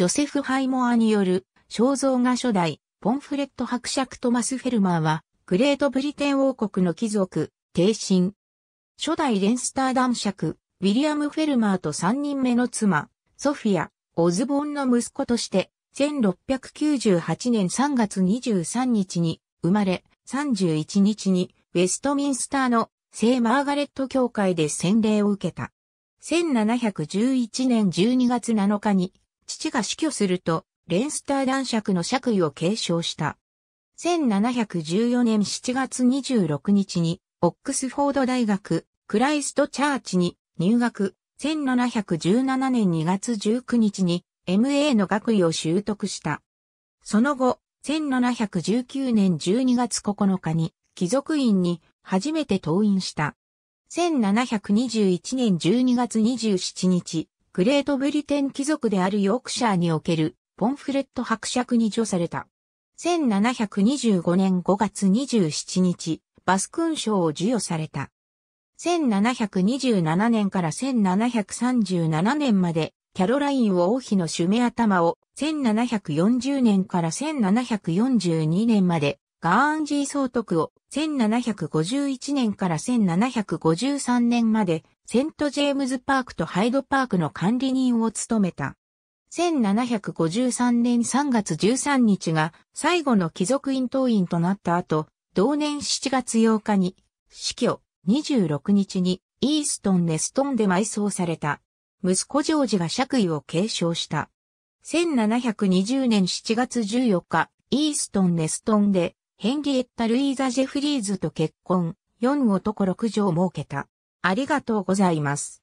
ジョセフ・ハイモアによる肖像画初代、ポンフレット伯爵トマス・フェルマーは、グレートブリテン王国の貴族、帝神。初代レンスター男爵、ウィリアム・フェルマーと3人目の妻、ソフィア、オズボンの息子として、1698年3月23日に生まれ、31日にウェストミンスターの聖マーガレット教会で洗礼を受けた。1711年12月7日に父が死去すると、レンスター男爵の爵位を継承した。1714年7月26日に、オックスフォード大学、クライストチャーチに入学、1717年2月19日に MA の学位を習得した。その後、1719年12月9日に貴族院に初めて登院した。1721年12月27日、グレートブリテン貴族であるヨークシャーにおけるポンフレット伯爵に除された。1725年5月27日、バスクン賞を授与された。1727年から1737年まで、キャロライン王妃の主目頭を、1740年から1742年まで、ガーンジー総督を、1751年から1753年まで、セント・ジェームズ・パークとハイド・パークの管理人を務めた。1753年3月13日が最後の貴族院党員となった後、同年7月8日に死去、26日にイーストン・ネストンで埋葬された。息子ジョージが爵位を継承した。1720年7月14日、イーストン・ネストンでヘンリエッタ・ルイーザ・ジェフリーズと結婚、4男6女を設けた。ありがとうございます。